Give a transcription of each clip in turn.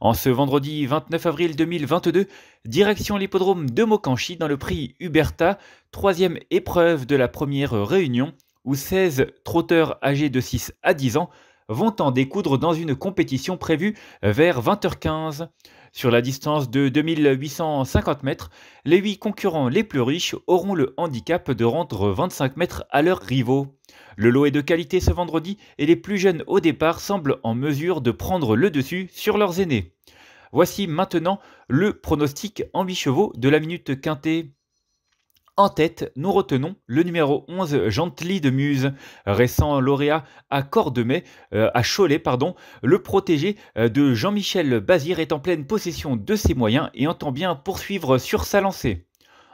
En ce vendredi 29 avril 2022, direction l'hippodrome de Mokanchi dans le prix Huberta, troisième épreuve de la première réunion, où 16 trotteurs âgés de 6 à 10 ans vont en découdre dans une compétition prévue vers 20h15. Sur la distance de 2850 mètres, les huit concurrents les plus riches auront le handicap de rendre 25 mètres à leurs rivaux. Le lot est de qualité ce vendredi et les plus jeunes au départ semblent en mesure de prendre le dessus sur leurs aînés. Voici maintenant le pronostic en 8 chevaux de la minute quintée. En tête, nous retenons le numéro 11, Gently de Muse, récent lauréat à Cordemais, euh, à Cholet, pardon. Le protégé euh, de Jean-Michel Bazir est en pleine possession de ses moyens et entend bien poursuivre sur sa lancée.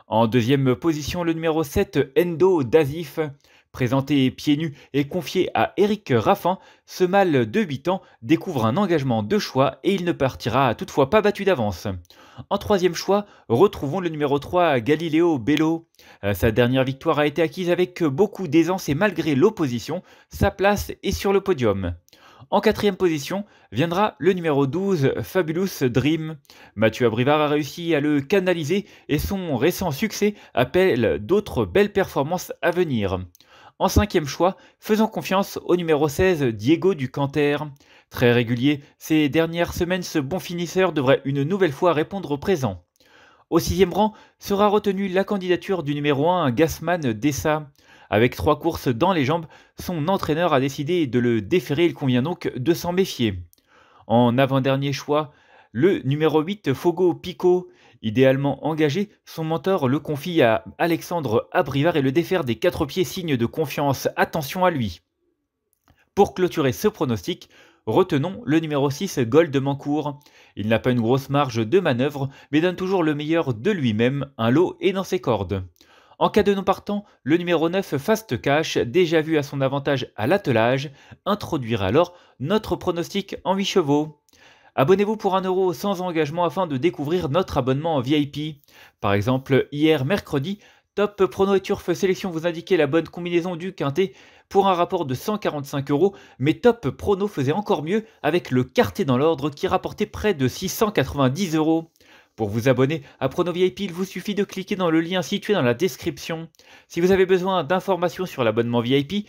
En deuxième position, le numéro 7, Endo d'Azif. Présenté pieds nus et confié à Eric Raffin, ce mâle de 8 ans découvre un engagement de choix et il ne partira toutefois pas battu d'avance. En troisième choix, retrouvons le numéro 3 Galileo Bello. Euh, sa dernière victoire a été acquise avec beaucoup d'aisance et malgré l'opposition, sa place est sur le podium. En quatrième position viendra le numéro 12, Fabulous Dream. Mathieu Abrivard a réussi à le canaliser et son récent succès appelle d'autres belles performances à venir. En cinquième choix, faisons confiance au numéro 16, Diego du Très régulier, ces dernières semaines, ce bon finisseur devrait une nouvelle fois répondre au présent. Au sixième rang sera retenue la candidature du numéro 1, Gasman Dessa. Avec trois courses dans les jambes, son entraîneur a décidé de le déférer, il convient donc de s'en méfier. En avant-dernier choix, le numéro 8, Fogo Pico. Idéalement engagé, son mentor le confie à Alexandre Abrivard et le défaire des quatre pieds signe de confiance. Attention à lui. Pour clôturer ce pronostic, retenons le numéro 6 Gold Mancourt. Il n'a pas une grosse marge de manœuvre, mais donne toujours le meilleur de lui-même, un lot et dans ses cordes. En cas de non partant, le numéro 9 Fast Cash, déjà vu à son avantage à l'attelage, introduira alors notre pronostic en 8 chevaux. Abonnez-vous pour 1€ sans engagement afin de découvrir notre abonnement en VIP. Par exemple, hier mercredi, Top Prono et Turf Sélection vous indiquait la bonne combinaison du quintet pour un rapport de 145 euros, mais Top Prono faisait encore mieux avec le quartet dans l'ordre qui rapportait près de 690 euros. Pour vous abonner à Prono VIP, il vous suffit de cliquer dans le lien situé dans la description. Si vous avez besoin d'informations sur l'abonnement VIP,